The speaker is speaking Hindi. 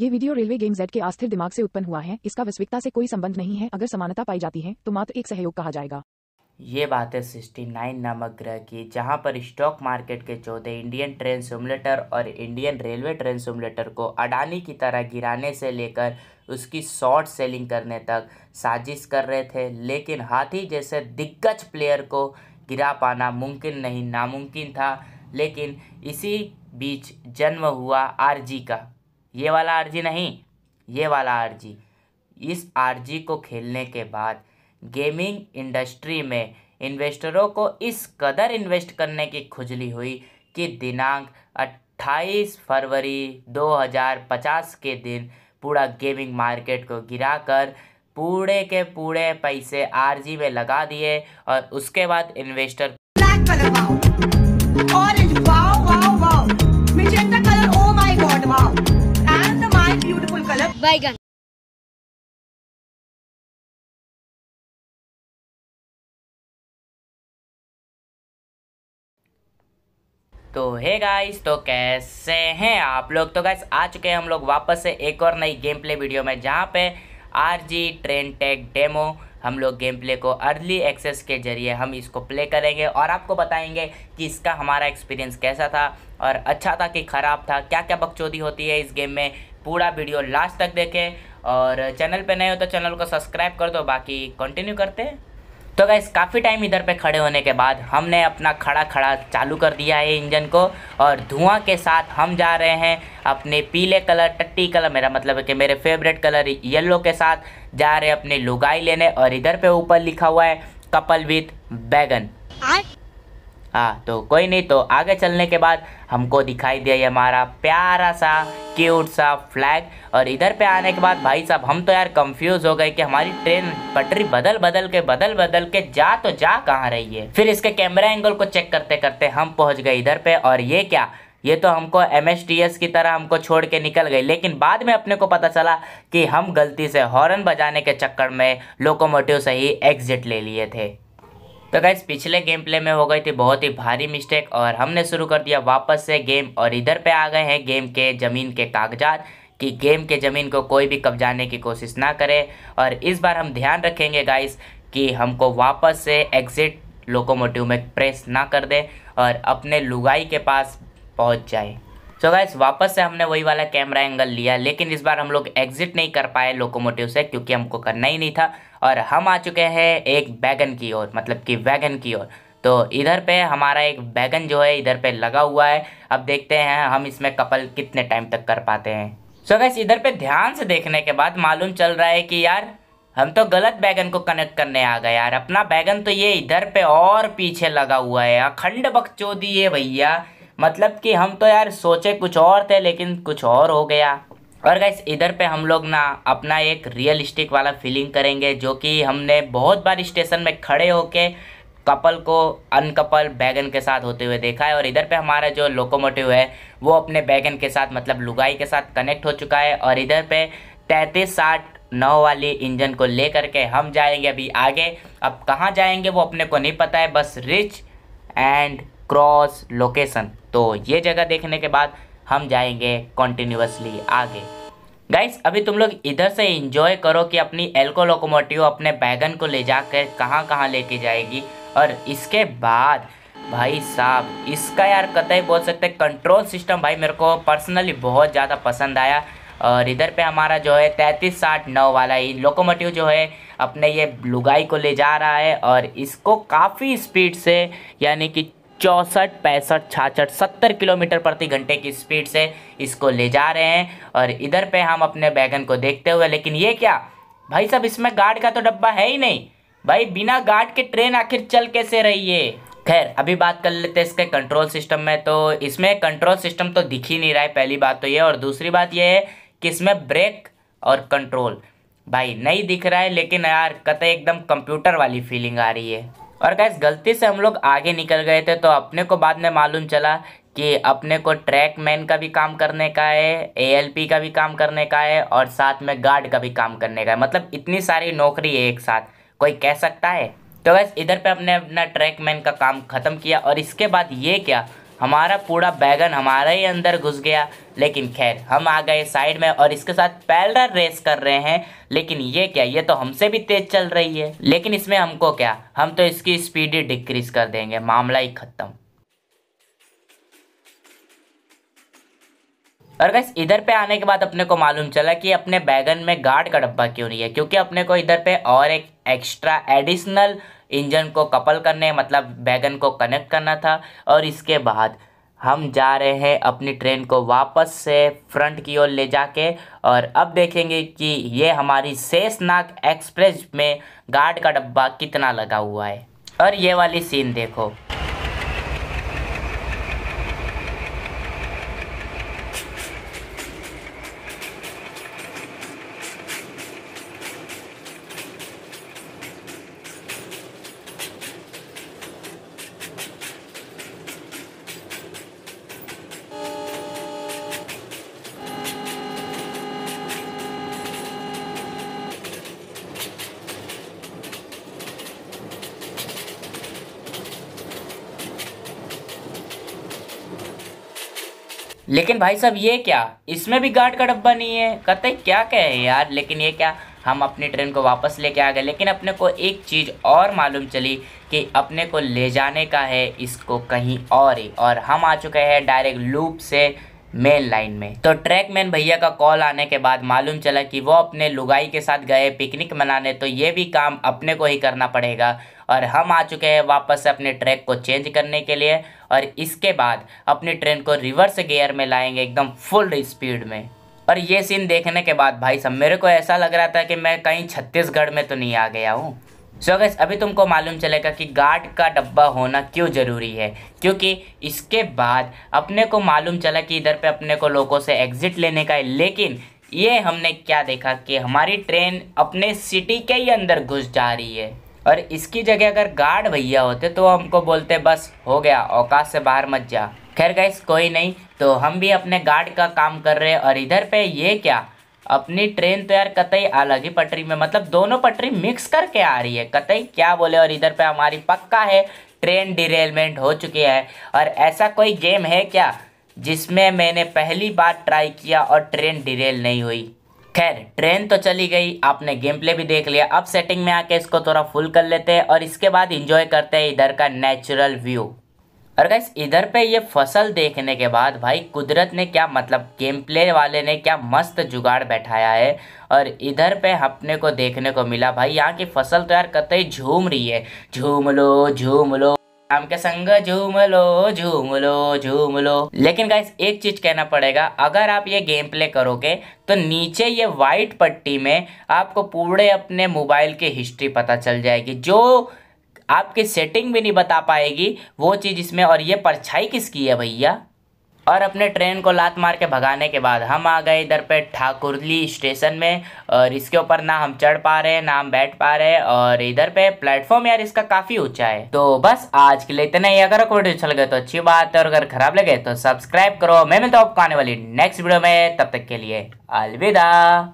ये वीडियो रेलवे गेम जेड के अस्थिर दिमाग से उत्पन्न हुआ है इसका वैश्विकता से कोई संबंध नहीं है अगर समानता पाई जाती है तो मात्र एक सहयोग कहा जाएगा ये बात है सिक्सटी नाइन नामक ग्रह की जहाँ पर स्टॉक मार्केट के चौथे इंडियन ट्रेन सिमुलेटर और इंडियन रेलवे ट्रेन सिमुलेटर को अडानी की तरह गिराने से लेकर उसकी शॉर्ट सेलिंग करने तक साजिश कर रहे थे लेकिन हाथी जैसे दिग्गज प्लेयर को गिरा पाना मुमकिन नहीं नामुमकिन था लेकिन इसी बीच जन्म हुआ आरजी का ये वाला आरजी नहीं ये वाला आरजी इस आरजी को खेलने के बाद गेमिंग इंडस्ट्री में इन्वेस्टरों को इस कदर इन्वेस्ट करने की खुजली हुई कि दिनांक 28 फरवरी 2050 के दिन पूरा गेमिंग मार्केट को गिराकर पूरे के पूरे पैसे आरजी में लगा दिए और उसके बाद इन्वेस्टर बैगन तो हे गाइस तो कैसे हैं आप लोग तो गाइस आ चुके हैं हम लोग वापस से एक और नई गेम प्ले वीडियो में जहाँ पे R G train tech demo हम लोग गेम प्ले को अर्ली एक्सेस के जरिए हम इसको प्ले करेंगे और आपको बताएंगे कि इसका हमारा एक्सपीरियंस कैसा था और अच्छा था कि ख़राब था क्या क्या बकचोदी होती है इस गेम में पूरा वीडियो लास्ट तक देखें और चैनल पे नए हो तो चैनल को सब्सक्राइब कर दो बाकी कंटिन्यू करते हैं तो गैस काफ़ी टाइम इधर पे खड़े होने के बाद हमने अपना खड़ा खड़ा चालू कर दिया है इंजन को और धुआं के साथ हम जा रहे हैं अपने पीले कलर टट्टी कलर मेरा मतलब है कि मेरे फेवरेट कलर येलो के साथ जा रहे हैं अपने लुगाई लेने और इधर पे ऊपर लिखा हुआ है कपल विथ बैगन हाँ तो कोई नहीं तो आगे चलने के बाद हमको दिखाई दिया ये हमारा प्यारा सा क्यूट सा फ्लैग और इधर पे आने के बाद भाई साहब हम तो यार कंफ्यूज हो गए कि हमारी ट्रेन पटरी बदल बदल के बदल बदल के जा तो जा कहाँ रही है फिर इसके कैमरा एंगल को चेक करते करते हम पहुँच गए इधर पे और ये क्या ये तो हमको एम की तरह हमको छोड़ के निकल गई लेकिन बाद में अपने को पता चला कि हम गलती से हॉर्न बजाने के चक्कर में लोकोमोटिव से ही एग्जिट ले लिए थे तो गैस पिछले गेम प्ले में हो गई थी बहुत ही भारी मिस्टेक और हमने शुरू कर दिया वापस से गेम और इधर पे आ गए हैं गेम के ज़मीन के कागजात कि गेम के ज़मीन को कोई भी कब्जाने की कोशिश ना करे और इस बार हम ध्यान रखेंगे गाइस कि हमको वापस से एग्ज़िट लोकोमोटिव में प्रेस ना कर दे और अपने लुगाई के पास पहुंच जाए सो so गाइस वापस से हमने वही वाला कैमरा एंगल लिया लेकिन इस बार हम लोग एग्जिट नहीं कर पाए लोकोमोटिव से क्योंकि हमको करना ही नहीं था और हम आ चुके हैं एक बैगन की ओर मतलब कि वैगन की ओर तो इधर पे हमारा एक बैगन जो है इधर पे लगा हुआ है अब देखते हैं हम इसमें कपल कितने टाइम तक कर पाते हैं सो so गाइस इधर पे ध्यान से देखने के बाद मालूम चल रहा है कि यार हम तो गलत बैगन को कनेक्ट करने आ गए यार अपना बैगन तो ये इधर पे और पीछे लगा हुआ है अखंड बकचोदी दिए भैया मतलब कि हम तो यार सोचे कुछ और थे लेकिन कुछ और हो गया और गैस इधर पे हम लोग ना अपना एक रियलिस्टिक वाला फीलिंग करेंगे जो कि हमने बहुत बार स्टेशन में खड़े होके कपल को अनकपल बैगन के साथ होते हुए देखा है और इधर पे हमारा जो लोकोमोटिव है वो अपने बैगन के साथ मतलब लुगाई के साथ कनेक्ट हो चुका है और इधर पे तैंतीस साठ नौ वाली इंजन को ले करके हम जाएंगे अभी आगे अब कहाँ जाएंगे वो अपने को नहीं पता है बस रिच एंड क्रॉस लोकेशन तो ये जगह देखने के बाद हम जाएंगे कॉन्टिन्यूसली आगे गाइस अभी तुम लोग इधर से इंजॉय करो कि अपनी एल्को लोकोमोटिव अपने बैगन को ले जाकर कहाँ कहाँ लेके जाएगी और इसके बाद भाई साहब इसका यार कतई बोल सकते हैं कंट्रोल सिस्टम भाई मेरे को पर्सनली बहुत ज़्यादा पसंद आया और इधर पे हमारा जो है तैंतीस साठ नौ वाला ये लोकोमोटिव जो है अपने ये लुगाई को ले जा रहा है और इसको काफ़ी स्पीड से यानी कि चौंसठ पैंसठ छाछठ सत्तर किलोमीटर प्रति घंटे की स्पीड से इसको ले जा रहे हैं और इधर पे हम अपने बैगन को देखते हुए लेकिन ये क्या भाई साहब इसमें गार्ड का तो डब्बा है ही नहीं भाई बिना गार्ड के ट्रेन आखिर चल कैसे रही है खैर अभी बात कर लेते हैं इसके कंट्रोल सिस्टम में तो इसमें कंट्रोल सिस्टम तो दिख ही नहीं रहा है पहली बात तो ये और दूसरी बात ये है कि इसमें ब्रेक और कंट्रोल भाई नहीं दिख रहा है लेकिन यार कतई एकदम कंप्यूटर वाली फीलिंग आ रही है और गैस गलती से हम लोग आगे निकल गए थे तो अपने को बाद में मालूम चला कि अपने को ट्रैक मैन का भी काम करने का है एएलपी का भी काम करने का है और साथ में गार्ड का भी काम करने का है मतलब इतनी सारी नौकरी है एक साथ कोई कह सकता है तो बस इधर पे अपने अपना ट्रैक मैन का काम ख़त्म किया और इसके बाद ये क्या हमारा पूरा बैगन हमारा ही अंदर घुस गया लेकिन खैर हम आ गए साइड में और इसके साथ पैलर रेस कर रहे हैं लेकिन ये क्या ये तो हमसे भी तेज चल रही है लेकिन इसमें हमको क्या हम तो इसकी स्पीड ही डिक्रीज कर देंगे मामला ही खत्म और गैस इधर पे आने के बाद अपने को मालूम चला कि अपने बैगन में गार्ड का डब्बा क्यों नहीं है क्योंकि अपने को इधर पे और एक एक्स्ट्रा एडिशनल इंजन को कपल करने मतलब बैगन को कनेक्ट करना था और इसके बाद हम जा रहे हैं अपनी ट्रेन को वापस से फ्रंट की ओर ले जाके और अब देखेंगे कि ये हमारी शेषनाग एक्सप्रेस में गार्ड का डब्बा कितना लगा हुआ है और ये वाली सीन देखो लेकिन भाई साहब ये क्या इसमें भी गार्ड का डब्बा नहीं है कहते क्या कहे यार लेकिन ये क्या हम अपनी ट्रेन को वापस लेके आ गए लेकिन अपने को एक चीज़ और मालूम चली कि अपने को ले जाने का है इसको कहीं और ही और हम आ चुके हैं डायरेक्ट लूप से मेन लाइन में तो ट्रैकमैन भैया का कॉल आने के बाद मालूम चला कि वो अपने लुगाई के साथ गए पिकनिक मनाने तो ये भी काम अपने को ही करना पड़ेगा और हम आ चुके हैं वापस से अपने ट्रैक को चेंज करने के लिए और इसके बाद अपनी ट्रेन को रिवर्स गियर में लाएंगे एकदम फुल स्पीड में और ये सीन देखने के बाद भाई साहब मेरे को ऐसा लग रहा था कि मैं कहीं छत्तीसगढ़ में तो नहीं आ गया हूँ सो गैस अभी तुमको मालूम चलेगा कि गार्ड का डब्बा होना क्यों ज़रूरी है क्योंकि इसके बाद अपने को मालूम चला कि इधर पे अपने को लोगों से एग्ज़िट लेने का है लेकिन ये हमने क्या देखा कि हमारी ट्रेन अपने सिटी के ही अंदर घुस जा रही है और इसकी जगह अगर गार्ड भैया होते तो हमको बोलते बस हो गया औकात से बाहर मत जा खैर गैस कोई नहीं तो हम भी अपने गार्ड का काम कर रहे हैं और इधर पे ये क्या अपनी ट्रेन तो यार कतई अलग ही पटरी में मतलब दोनों पटरी मिक्स करके आ रही है कतई क्या बोले और इधर पे हमारी पक्का है ट्रेन डिरेलमेंट हो चुकी है और ऐसा कोई गेम है क्या जिसमें मैंने पहली बार ट्राई किया और ट्रेन डिरेल नहीं हुई खैर ट्रेन तो चली गई आपने गेम प्ले भी देख लिया अब सेटिंग में आके इसको थोड़ा फुल कर लेते हैं और इसके बाद इंजॉय करते हैं इधर का नेचुरल व्यू और गैस इधर पे ये फसल देखने के बाद भाई कुदरत ने क्या मतलब गेम प्ले वाले ने क्या मस्त जुगाड़ बैठाया है और इधर पे अपने को देखने को मिला भाई यहाँ की फसल तो यार कतई झूम रही है झूम लो झूम लो शाम के संग झूम लो झूम लो झूम लो लेकिन गाइस एक चीज कहना पड़ेगा अगर आप ये गेम प्ले करोगे तो नीचे ये वाइट पट्टी में आपको पूरे अपने मोबाइल की हिस्ट्री पता चल जाएगी जो आपके सेटिंग भी नहीं बता पाएगी वो चीज़ इसमें और ये परछाई किसकी है भैया और अपने ट्रेन को लात मार के भगाने के बाद हम आ गए इधर पे ठाकुरली स्टेशन में और इसके ऊपर ना हम चढ़ पा रहे हैं ना हम बैठ पा रहे हैं और इधर पे प्लेटफॉर्म यार इसका काफ़ी ऊंचा है तो बस आज के लिए इतना ही अगर आपको वीडियो अच्छा लगे तो अच्छी बात है और अगर खराब लगे तो सब्सक्राइब करो मैं मिलता हूँ आपको आने वाली नेक्स्ट वीडियो में तब तक के लिए अलविदा